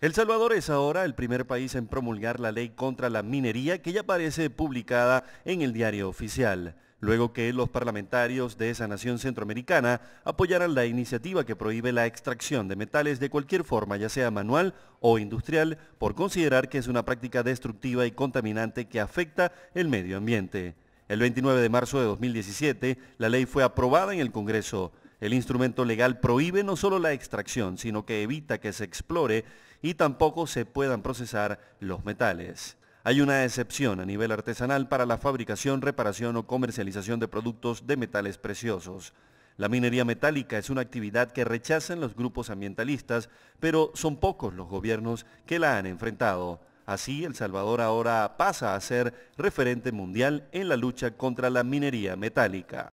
El Salvador es ahora el primer país en promulgar la ley contra la minería que ya aparece publicada en el diario oficial, luego que los parlamentarios de esa nación centroamericana apoyaran la iniciativa que prohíbe la extracción de metales de cualquier forma, ya sea manual o industrial, por considerar que es una práctica destructiva y contaminante que afecta el medio ambiente. El 29 de marzo de 2017, la ley fue aprobada en el Congreso. El instrumento legal prohíbe no solo la extracción, sino que evita que se explore y tampoco se puedan procesar los metales. Hay una excepción a nivel artesanal para la fabricación, reparación o comercialización de productos de metales preciosos. La minería metálica es una actividad que rechazan los grupos ambientalistas, pero son pocos los gobiernos que la han enfrentado. Así, El Salvador ahora pasa a ser referente mundial en la lucha contra la minería metálica.